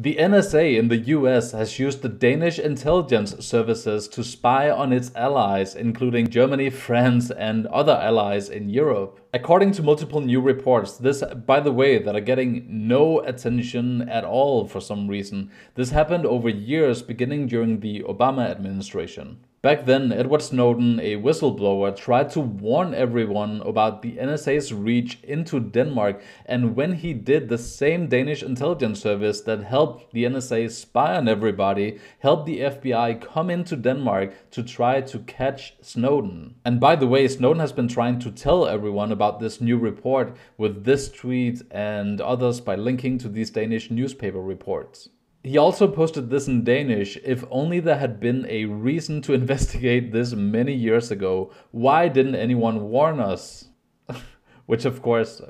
The NSA in the US has used the Danish intelligence services to spy on its allies, including Germany, France, and other allies in Europe. According to multiple new reports, this, by the way, that are getting no attention at all for some reason, this happened over years beginning during the Obama administration. Back then, Edward Snowden, a whistleblower, tried to warn everyone about the NSA's reach into Denmark, and when he did, the same Danish intelligence service that helped the NSA spy on everybody helped the FBI come into Denmark to try to catch Snowden. And by the way, Snowden has been trying to tell everyone about this new report with this tweet and others by linking to these Danish newspaper reports. He also posted this in Danish. If only there had been a reason to investigate this many years ago. Why didn't anyone warn us? Which, of course,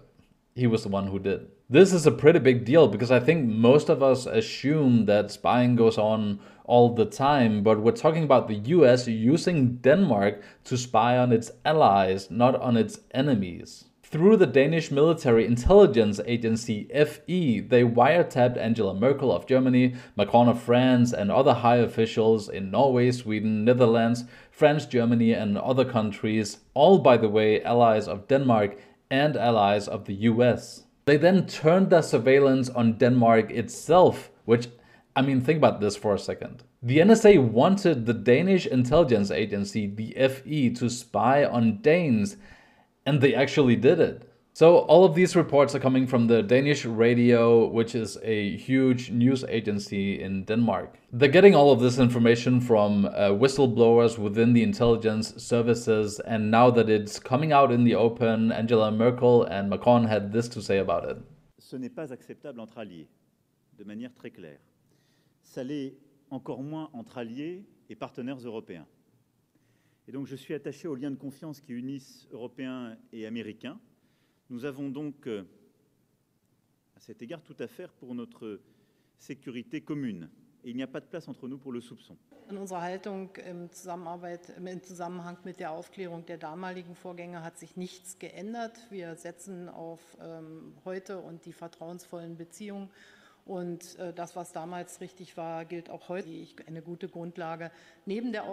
he was the one who did. This is a pretty big deal because I think most of us assume that spying goes on all the time, but we're talking about the US using Denmark to spy on its allies, not on its enemies. Through the Danish military intelligence agency FE, they wiretapped Angela Merkel of Germany, Macron of France, and other high officials in Norway, Sweden, Netherlands, France, Germany, and other countries, all, by the way, allies of Denmark and allies of the US. They then turned their surveillance on Denmark itself, which, I mean, think about this for a second. The NSA wanted the Danish intelligence agency, the FE, to spy on Danes and they actually did it. So all of these reports are coming from the Danish Radio, which is a huge news agency in Denmark. They're getting all of this information from uh, whistleblowers within the intelligence services, and now that it's coming out in the open, Angela Merkel and Macron had this to say about it. Ce n'est pas acceptable entre alliés, de manière très claire. Ça l'est encore moins entre alliés et partenaires européens. Et donc je suis attaché aux liens de confiance qui unissent Européens et Américains. Nous avons donc euh, à cet égard tout à faire pour notre sécurité commune. Et il n'y a pas de place entre nous pour le soupçon. In unserer Haltung im, ähm, Zusammenarbeit, im Zusammenhang mit der Aufklärung der damaligen Vorgänge hat sich nichts geändert. Wir setzen auf ähm, heute und die vertrauensvollen Beziehungen Und äh, das, was damals richtig war, gilt auch heute. Ich eine gute Grundlage, neben der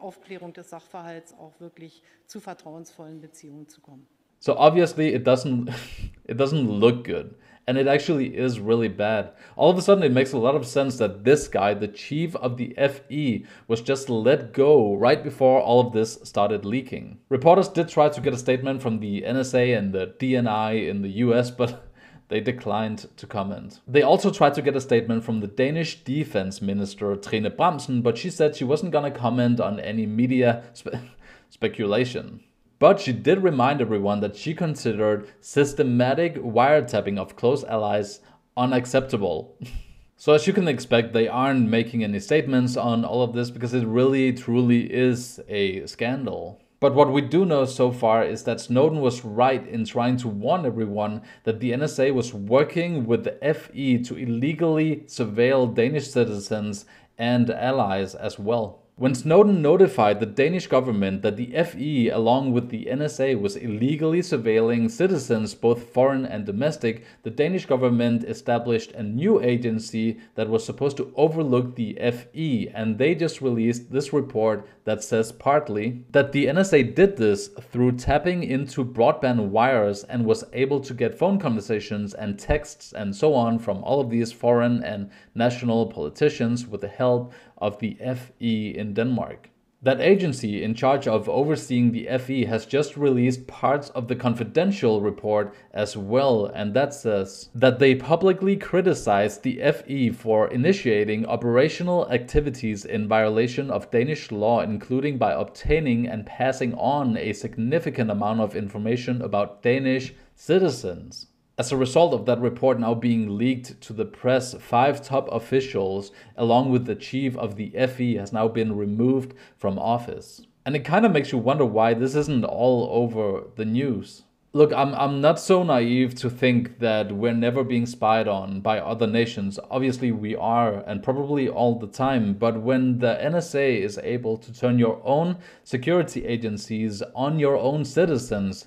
Aufklärung des Sachverhalts auch wirklich zu vertrauensvollen Beziehungen zu kommen. So obviously it doesn't it doesn't look good and it actually is really bad. All of a sudden it makes a lot of sense that this guy, the chief of the FE, was just let go right before all of this started leaking. Reporters did try to get a statement from the NSA and the DNI in the US, but they declined to comment. They also tried to get a statement from the Danish defense minister Trine Bramsen, but she said she wasn't gonna comment on any media spe speculation. But she did remind everyone that she considered systematic wiretapping of close allies unacceptable. so as you can expect, they aren't making any statements on all of this because it really truly is a scandal. But what we do know so far is that Snowden was right in trying to warn everyone that the NSA was working with the FE to illegally surveil Danish citizens and allies as well. When Snowden notified the Danish government that the FE, along with the NSA, was illegally surveilling citizens, both foreign and domestic, the Danish government established a new agency that was supposed to overlook the FE, and they just released this report that says partly that the NSA did this through tapping into broadband wires and was able to get phone conversations and texts and so on from all of these foreign and national politicians with the help of the FE in Denmark. That agency in charge of overseeing the FE has just released parts of the confidential report as well, and that says that they publicly criticized the FE for initiating operational activities in violation of Danish law, including by obtaining and passing on a significant amount of information about Danish citizens. As a result of that report now being leaked to the press, five top officials, along with the chief of the FE, has now been removed from office. And it kind of makes you wonder why this isn't all over the news. Look, I'm, I'm not so naive to think that we're never being spied on by other nations. Obviously, we are, and probably all the time. But when the NSA is able to turn your own security agencies on your own citizens,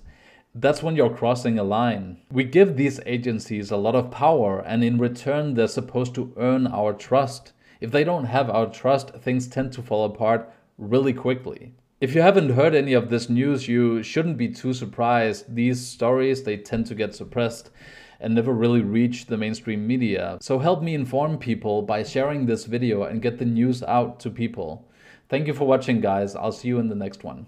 that's when you're crossing a line. We give these agencies a lot of power, and in return, they're supposed to earn our trust. If they don't have our trust, things tend to fall apart really quickly. If you haven't heard any of this news, you shouldn't be too surprised. These stories, they tend to get suppressed and never really reach the mainstream media. So help me inform people by sharing this video and get the news out to people. Thank you for watching guys, I'll see you in the next one.